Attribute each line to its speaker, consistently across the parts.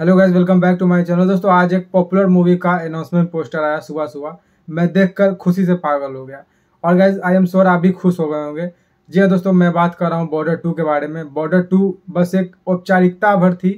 Speaker 1: hello guys welcome back to my channel दोस्तों आज एक पॉपुलर मूवी का अनाउंसमेंट पोस्टर आया सुबह सुबह मैं देखकर खुशी से पागल हो गया और गाइज आई एम श्योर आप भी खुश हो गए होंगे जी हाँ दोस्तों मैं बात कर रहा हूँ बॉर्डर टू के बारे में बॉर्डर टू बस एक औपचारिकता भर थी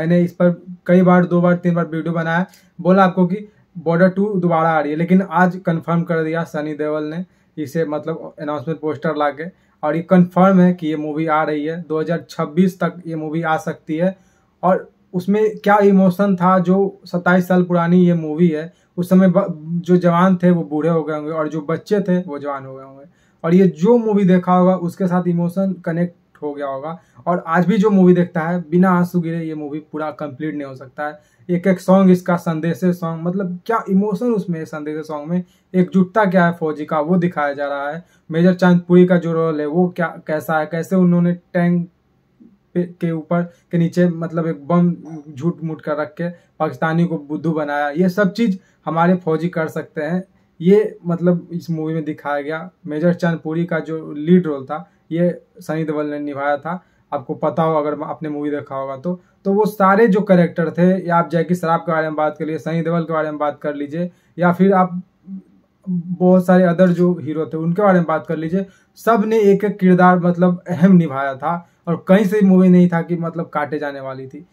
Speaker 1: मैंने इस पर कई बार दो बार तीन बार वीडियो बनाया बोला आपको कि बॉर्डर टू दोबारा आ रही है लेकिन आज कन्फर्म कर दिया सनी देवल ने इसे मतलब अनाउंसमेंट पोस्टर ला के और ये कन्फर्म है कि ये मूवी आ रही है दो तक ये मूवी आ सकती है और उसमें क्या इमोशन था जो सत्ताईस साल पुरानी ये मूवी है उस समय जो जवान थे वो बूढ़े हो गए होंगे और जो बच्चे थे वो जवान हो गए होंगे और ये जो मूवी देखा होगा उसके साथ इमोशन कनेक्ट हो गया होगा और आज भी जो मूवी देखता है बिना आंसू गिरे ये मूवी पूरा कंप्लीट नहीं हो सकता है एक एक सॉन्ग इसका संदेशे सॉन्ग मतलब क्या इमोशन उसमें संदेश सॉन्ग में एकजुटता क्या है फौजी का वो दिखाया जा रहा है मेजर चांदपुरी का जो रोल है वो क्या कैसा है कैसे उन्होंने टैंक के ऊपर के नीचे मतलब एक बम झूठ मूठ कर रख के पाकिस्तानी को बुद्धू बनाया ये सब चीज़ हमारे फौजी कर सकते हैं ये मतलब इस मूवी में दिखाया गया मेजर चंदपुरी का जो लीड रोल था ये सनी देवल ने निभाया था आपको पता हो अगर आपने मूवी देखा होगा तो तो वो सारे जो करेक्टर थे या आप जैकी शराब के बारे में बात कर लीजिए सनी देवल के बारे में बात कर लीजिए या फिर आप बहुत सारे अदर जो हीरो थे उनके बारे में बात कर लीजिए सब ने एक एक किरदार मतलब अहम निभाया था और कहीं से मूवी नहीं था कि मतलब काटे जाने वाली थी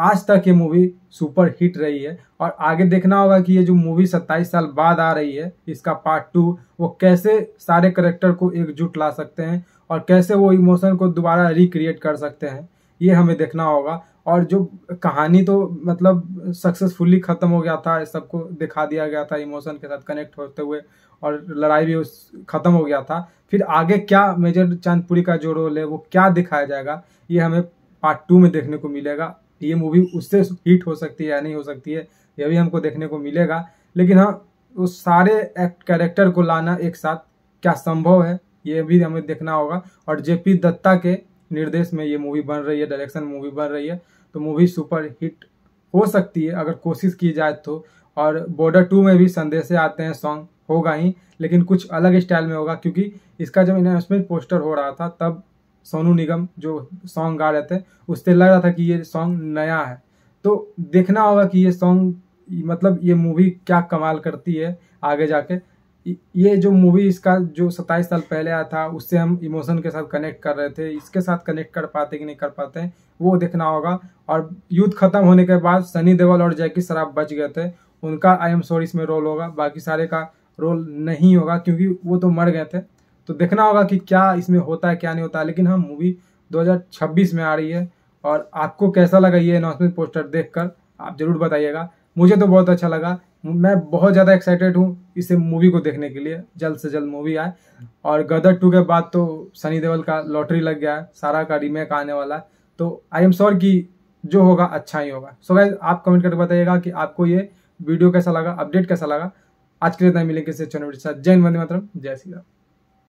Speaker 1: आज तक ये मूवी सुपर हिट रही है और आगे देखना होगा कि ये जो मूवी 27 साल बाद आ रही है इसका पार्ट टू वो कैसे सारे करेक्टर को एकजुट ला सकते हैं और कैसे वो इमोशन को दोबारा रिक्रिएट कर सकते हैं ये हमें देखना होगा और जो कहानी तो मतलब सक्सेसफुली ख़त्म हो गया था सबको दिखा दिया गया था इमोशन के साथ कनेक्ट होते हुए और लड़ाई भी उस ख़त्म हो गया था फिर आगे क्या मेजर चांदपुरी का जो रोल है वो क्या दिखाया जाएगा ये हमें पार्ट टू में देखने को मिलेगा ये मूवी उससे हिट हो सकती है या नहीं हो सकती है यह भी हमको देखने को मिलेगा लेकिन हाँ उस सारे एक्ट कैरेक्टर को लाना एक साथ क्या संभव है ये भी हमें देखना होगा और जेपी दत्ता के निर्देश में ये मूवी बन रही है डायरेक्शन मूवी बन रही है तो मूवी सुपर हिट हो सकती है अगर कोशिश की जाए तो और बॉर्डर टू में भी संदेशे आते हैं सॉन्ग होगा ही लेकिन कुछ अलग स्टाइल में होगा क्योंकि इसका जब अनाउंसमेंट पोस्टर हो रहा था तब सोनू निगम जो सॉन्ग गा रहे थे उससे लग रहा था कि ये सॉन्ग नया है तो देखना होगा कि ये सॉन्ग मतलब ये मूवी क्या कमाल करती है आगे जाके ये जो मूवी इसका जो सत्ताईस साल पहले आया था उससे हम इमोशन के साथ कनेक्ट कर रहे थे इसके साथ कनेक्ट कर पाते कि नहीं कर पाते वो देखना होगा और युद्ध खत्म होने के बाद सनी देवल और जैकी शराब बच गए थे उनका आई एम सॉरी इसमें रोल होगा बाकी सारे का रोल नहीं होगा क्योंकि वो तो मर गए थे तो देखना होगा कि क्या इसमें होता है क्या नहीं होता लेकिन हम मूवी 2026 में आ रही है और आपको कैसा लगा ये अनाउंसमेंट पोस्टर देखकर आप ज़रूर बताइएगा मुझे तो बहुत अच्छा लगा मैं बहुत ज़्यादा एक्साइटेड हूँ इसे मूवी को देखने के लिए जल्द से जल्द मूवी आए और गदर टू के बाद तो सनी देवल का लॉटरी लग गया है सारा का रीमेक आने वाला है तो आई एम श्योर कि जो होगा अच्छा ही होगा सो so गाइज आप कमेंट करके बताइएगा कि आपको ये वीडियो कैसा लगा अपडेट कैसा लगा आज के लिए मिलेंगे जैन चैनल के वंदे मातरम जय श्री राम